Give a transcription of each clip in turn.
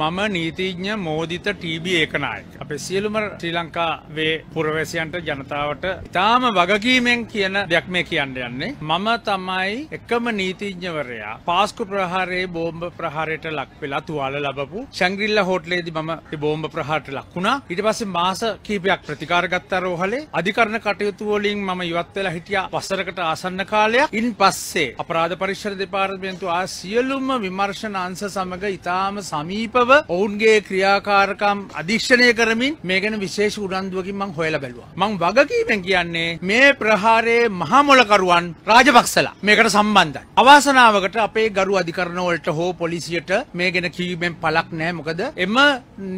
මම නීතිඥ මෝදිත ටීබී ඒකනායක. අපේ සියලුම ශ්‍රී ලංකා වේ පුරවැසියන්ට ජනතාවට ඉතාම වගකීමෙන් කියන දෙයක් මේ කියන්න යන්නේ. මම තමයි එකම නීතිඥවරයා පාස්කු ප්‍රහාරයේ බෝම්බ ප්‍රහාරයට ලක් වෙලා තුවාල ලැබපු ශැංග්‍රිල්ලා හෝටලේදී මම බෝම්බ ප්‍රහාරයට ලක් වුණා. ඊට පස්සේ මාස කිහිපයක් ප්‍රතිකාර ගත්ත රෝහලේ අධිකරණ කටයුතු වලින් මම ඉවත් වෙලා හිටියා වසරකට ආසන්න කාලයක්. ඉන් පස්සේ අපරාධ පරීක්ෂණ දෙපාර්තමේන්තුව ආ සියලුම විමර්ශන අංශ සමග ඉතාම සමීප නිර්ලිප්තව ඔවුන්ගේ ක්‍රියාකාරකම් අධීක්ෂණය කරමින් මේ ගැන විශේෂ උනන්දුවකින් මං හොයලා බැලුවා. මං වගකීමෙන් කියන්නේ මේ ප්‍රහාරයේ මහමොලකරුවන් රාජපක්ෂලා මේකට සම්බන්ධයි. අවාසනාවකට අපේ ගරු අධිකරණ වලට හෝ පොලිසියට මේ ගැන කීමෙන් පළක් නැහැ. මොකද එම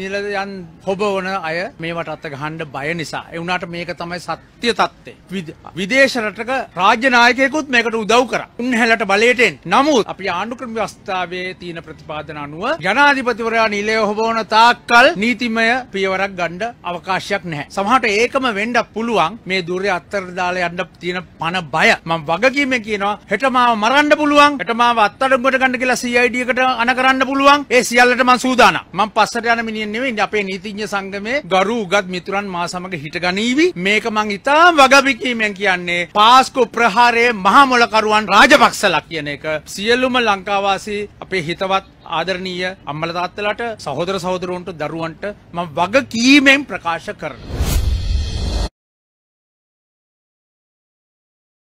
නිලයන් හොබවන අය මේවට අත ගහන්න බය නිසා. ඒ වුණාට මේක තමයි සත්‍ය தත්ත්වය. විදේශ රටක රාජ්‍ය නායකයෙකුත් මේකට උදව් කරා. උන්හැලට බලයට එන්න. නමුත් අපි ආණ්ඩුක්‍රම ව්‍යවස්ථාවේ තියෙන ප්‍රතිපාදන අනුව ජනාධිපතිවර මැතිවරයා නිලය හොබවන තාක්කල් නීතිමය පියවරක් ගණ්ඩ අවකාශයක් නැහැ. සමහට ඒකම වෙන්ඩ පුළුවන් මේ දුරය අත්තර දාලා යන්න තියෙන පණ බය මම වගකීම කියනවා හෙටමාව මරන්න පුළුවන් හෙටමාව අත්තරඹට ගන්න කියලා CID එකට අන කරන්න පුළුවන් ඒ සියල්ලට මම සූදානම්. මම පස්සට යන මිනිහෙක් නෙවෙයි අපේ නීතිඥ සංගමේ ගරු උගත් මිතුරන් මා සමග හිටගනීවි. මේක මං ඉතාම වගකීමෙන් කියන්නේ පාස්කු ප්‍රහාරයේ මහා මොලකරුවන් රාජපක්ෂලා කියන එක සියලුම ලංකාවාසී අපේ හිතවත් ආදරණීය අම්මල තාත්තලාට සහෝදර සහෝදරවන්ට දරුවන්ට මම වගකීමෙන් ප්‍රකාශ කරනවා